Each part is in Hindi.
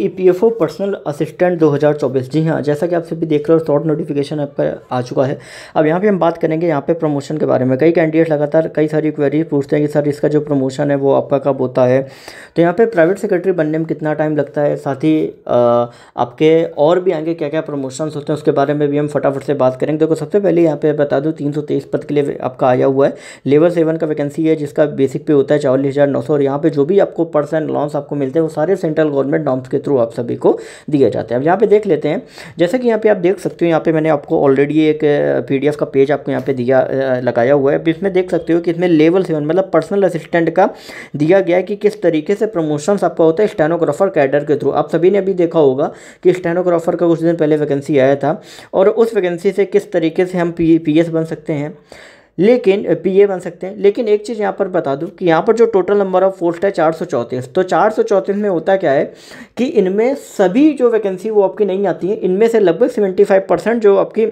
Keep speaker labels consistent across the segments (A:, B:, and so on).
A: ई P F O personal assistant 2024 जी हाँ जैसा कि आप सभी देख रहे हो शॉर्ट नोटिफिकेशन आपका आ चुका है अब यहाँ पे हम बात करेंगे यहाँ पे प्रमोशन के बारे में कई कैंडिडेट लगातार कई सारी क्वेरीज पूछते हैं कि सर इसका जो प्रमोशन है वो आपका कब होता है तो यहाँ पे प्राइवेट सेक्रेटरी बनने में कितना टाइम लगता है साथ ही आपके और भी आगे क्या क्या प्रमोशन होते हैं उसके बारे में भी हम फटाफट से बात करेंगे देखो सबसे पहले यहाँ पे बता दूँ तीन पद के लिए आपका आया हुआ है लेवल सेवन का वैकेंसी है जिसका बेसिक पे होता है चौलीस हज़ार नौ सौ और यहाँ पर जो भी आपको पर्सन लॉन्स आपको मिलते हैं वो सारे सेंट्रल गवर्नमेंट डॉम्स के थ्रू थ्रू आप सभी को दिए जाते हैं अब यहाँ पे देख लेते हैं जैसे कि यहाँ पे आप देख सकते हो यहाँ पे मैंने आपको ऑलरेडी एक पीडीएफ का पेज आपको यहाँ पे दिया लगाया हुआ है इसमें देख सकते हो कि इसमें लेवल सेवन मतलब पर्सनल असिस्टेंट का दिया गया है कि किस तरीके से प्रमोशन आपका होता है स्टेनोग्राफर कैडर के थ्रू आप सभी ने अभी देखा होगा कि स्टेनोग्राफर का कुछ दिन पहले वैकेंसी आया था और उस वैकेंसी से किस तरीके से हम पी पी एस बन सकते हैं लेकिन पी ए बन सकते हैं लेकिन एक चीज़ यहाँ पर बता दूँ कि यहाँ पर जो टोटल नंबर ऑफ पोस्ट है चार सौ चौंतीस तो चार सौ चौंतीस में होता क्या है कि इनमें सभी जो वैकेंसी वो आपकी नहीं आती है इनमें से लगभग सेवेंटी फाइव परसेंट जो आपकी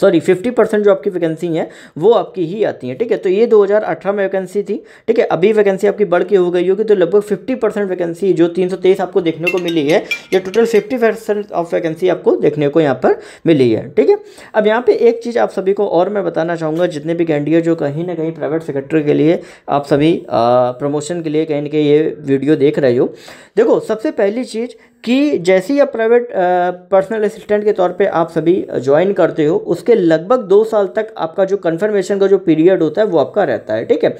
A: सॉरी फिफ्टी परसेंट जो आपकी वैकेंसी है वो आपकी ही आती है ठीक है तो ये 2018 में वैकेंसी थी ठीक है अभी वैकेंसी आपकी बढ़ के हो गई होगी तो लगभग फिफ्टी परसेंट वैकेंसी जो 323 आपको देखने को मिली है ये total fifty percent of vacancy आपको देखने को यहाँ पर मिली है ठीक है अब यहाँ पर एक चीज़ आप सभी को और मैं बताना चाहूँगा जितने भी कैंडिडेट जो कहीं ना कहीं प्राइवेट सेक्रेटरी के लिए आप सभी प्रमोशन के लिए कहीं ना कहीं ये वीडियो देख रहे हो देखो सबसे पहली चीज़ कि जैसे ही आप प्राइवेट पर्सनल असिस्टेंट के तौर पर आप सभी ज्वाइन करते हो उस उसके लगभग दो साल तक आपका जो कन्फर्मेशन का जो पीरियड होता है वो आपका रहता है ठीक है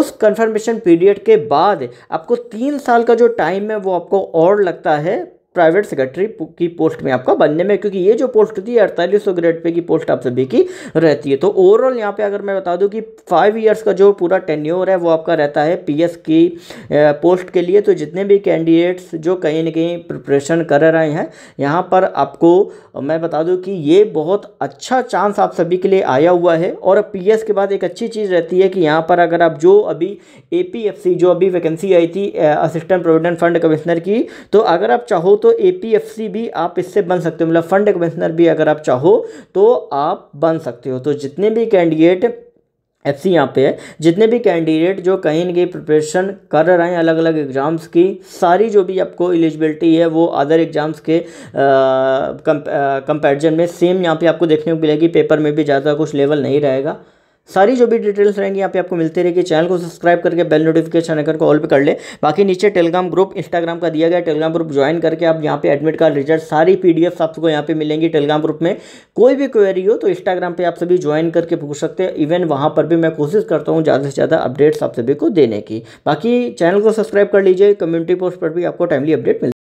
A: उस कन्फर्मेशन पीरियड के बाद आपको तीन साल का जो टाइम है वो आपको और लगता है प्राइवेट सेक्रेटरी की पोस्ट में आपका बनने में क्योंकि ये जो पोस्ट होती है अड़तालीस सौ ग्रेड पे की पोस्ट आप सभी की रहती है तो ओवरऑल यहाँ पे अगर मैं बता दूँ कि फाइव इयर्स का जो पूरा टेन्योर है वो आपका रहता है पीएस की पोस्ट के लिए तो जितने भी कैंडिडेट्स जो कहीं ना कहीं प्रिपरेशन कर रहे हैं यहाँ पर आपको मैं बता दूँ कि ये बहुत अच्छा चांस आप सभी के लिए आया हुआ है और पी के बाद एक अच्छी चीज़ रहती है कि यहाँ पर अगर आप जो अभी ए जो अभी वैकेंसी आई थी असिस्टेंट प्रोविडेंट फंड कमिश्नर की तो अगर आप चाहो तो एपीएफसी भी आप इससे बन सकते हो मतलब फंड कमिश्नर भी अगर आप चाहो तो आप बन सकते हो तो जितने भी कैंडिडेट एफ सी यहाँ पे है जितने भी कैंडिडेट जो कहीं ना कहीं प्रिपरेशन कर रहे हैं अलग अलग एग्ज़ाम्स की सारी जो भी आपको एलिजिबिलिटी है वो अदर एग्ज़ाम्स के कंपेरिजन में सेम यहाँ पे आपको देखने को मिलेगी पेपर में भी ज़्यादा कुछ लेवल नहीं रहेगा सारी जो भी डिटेल्स रहेंगी यहाँ पे आपको मिलती रहेगी चैनल को सब्सक्राइब करके बेल नोटिफिकेशन आइकन को ऑल पे कर ले बाकी नीचे टेलीग्राम ग्रुप इंस्टाग्राम का दिया गया टेलीग्राम ग्रुप ज्वाइन करके आप यहाँ पे एडमिट कार्ड रिजल्ट सारी पी आपको यहाँ पे मिलेंगी टेलीग्राम ग्रुप में कोई भी क्वेरी हो तो इंस्टाग्राम पर आप सभी ज्वाइन करके पूछ सकते हैं इवन वहाँ पर भी मैं कोशिश करता हूँ ज़्यादा से ज़्यादा अपडेट्स आप सभी को देने की बाकी चैनल को सब्सक्राइब कर लीजिए कम्युनिटी पोस्ट पर भी आपको टाइमली अपडेट मिल